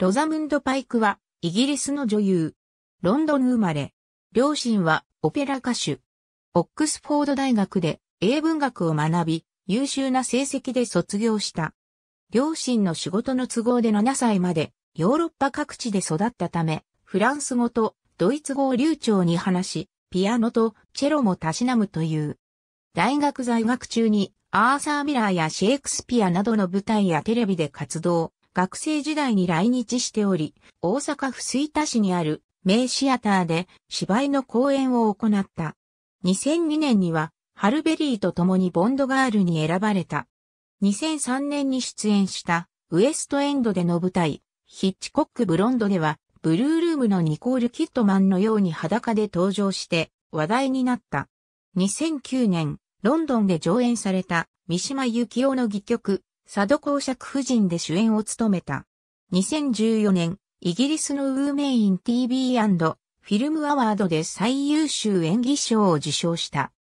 ロザムンド・パイクは、イギリスの女優。ロンドン生まれ。両親は、オペラ歌手。オックスフォード大学で、英文学を学び、優秀な成績で卒業した。両親の仕事の都合で7歳まで、ヨーロッパ各地で育ったため、フランス語とドイツ語を流暢に話し、ピアノとチェロもたしなむという。大学在学中にアーサー・ミラーやシェイクスピアなどの舞台やテレビで活動、学生時代に来日しており、大阪府吹田市にある名シアターで芝居の公演を行った。2002年には、ハルベリーと共にボンドガールに選ばれた。2003年に出演したウエストエンドでの舞台、ヒッチコックブロンドでは、ブルールームのニコール・キットマンのように裸で登場して話題になった。2009年、ロンドンで上演された三島幸紀夫の戯曲、佐渡公爵夫人で主演を務めた。2014年、イギリスのウーメイン TV& フィルムアワードで最優秀演技賞を受賞した。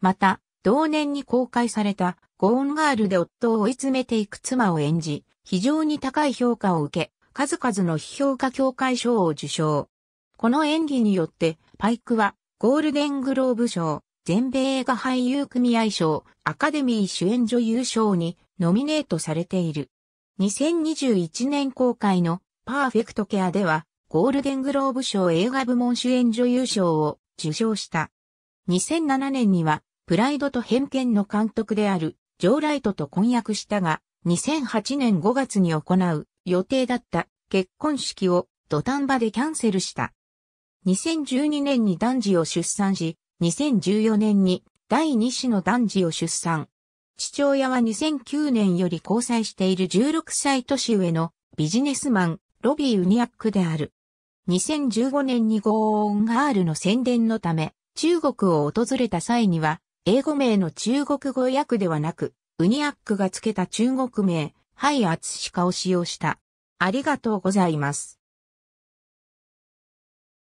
また、同年に公開されたゴーンガールで夫を追い詰めていく妻を演じ、非常に高い評価を受け、数々の批評家協会賞を受賞。この演技によって、パイクはゴールデングローブ賞、全米映画俳優組合賞、アカデミー主演女優賞にノミネートされている。2021年公開のパーフェクトケアではゴールデングローブ賞映画部門主演女優賞を受賞した。2007年にはプライドと偏見の監督であるジョーライトと婚約したが2008年5月に行う予定だった結婚式を土壇場でキャンセルした。2012年に男児を出産し、2014年に第2子の男児を出産。父親は2009年より交際している16歳年上のビジネスマン、ロビー・ウニアックである。2015年にゴーンガールの宣伝のため、中国を訪れた際には、英語名の中国語訳ではなく、ウニアックが付けた中国名、ハイアツシカを使用した。ありがとうございます。